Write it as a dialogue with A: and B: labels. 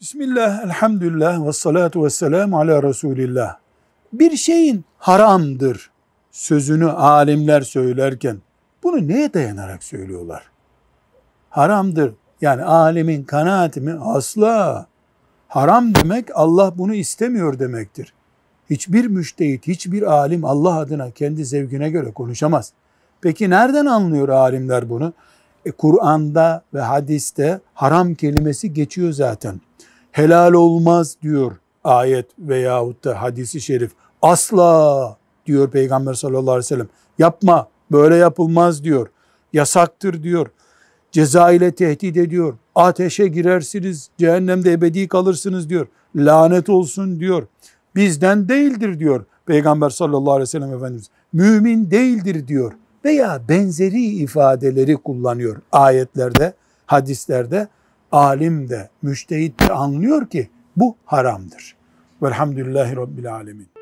A: Bismillah, elhamdülillah ve salatu ve selamu ala Resulillah. Bir şeyin haramdır sözünü alimler söylerken bunu neye dayanarak söylüyorlar? Haramdır. Yani alimin kanaati mi? Asla. Haram demek Allah bunu istemiyor demektir. Hiçbir müştehit, hiçbir alim Allah adına kendi zevkine göre konuşamaz. Peki nereden anlıyor alimler bunu? E, Kur'an'da ve hadiste haram kelimesi geçiyor zaten. Helal olmaz diyor ayet veyahut da hadisi şerif. Asla diyor Peygamber sallallahu aleyhi ve sellem. Yapma böyle yapılmaz diyor. Yasaktır diyor. Ceza ile tehdit ediyor. Ateşe girersiniz, cehennemde ebedi kalırsınız diyor. Lanet olsun diyor. Bizden değildir diyor Peygamber sallallahu aleyhi ve sellem Efendimiz. Mümin değildir diyor veya benzeri ifadeleri kullanıyor ayetlerde, hadislerde. Alim de, müştehit de anlıyor ki bu haramdır. Velhamdülillahi Rabbil Alemin.